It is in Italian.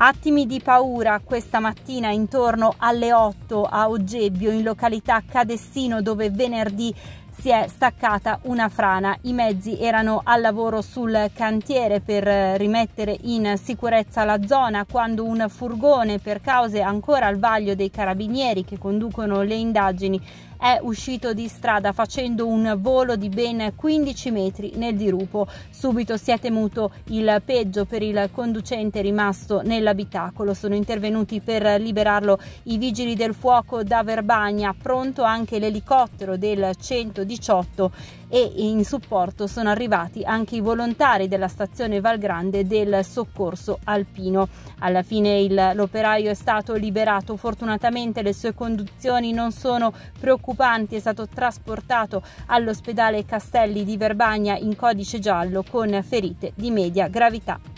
Attimi di paura questa mattina intorno alle 8 a Oggebbio in località Cadessino dove venerdì si è staccata una frana. I mezzi erano al lavoro sul cantiere per eh, rimettere in sicurezza la zona quando un furgone, per cause ancora al vaglio dei carabinieri che conducono le indagini, è uscito di strada facendo un volo di ben 15 metri nel dirupo. Subito si è temuto il peggio per il conducente rimasto nell'abitacolo. Sono intervenuti per liberarlo i vigili del fuoco da Verbagna, pronto anche l'elicottero del 110 18 e in supporto sono arrivati anche i volontari della stazione Valgrande del soccorso alpino. Alla fine il, l'operaio è stato liberato, fortunatamente le sue conduzioni non sono preoccupanti, è stato trasportato all'ospedale Castelli di Verbagna in codice giallo con ferite di media gravità.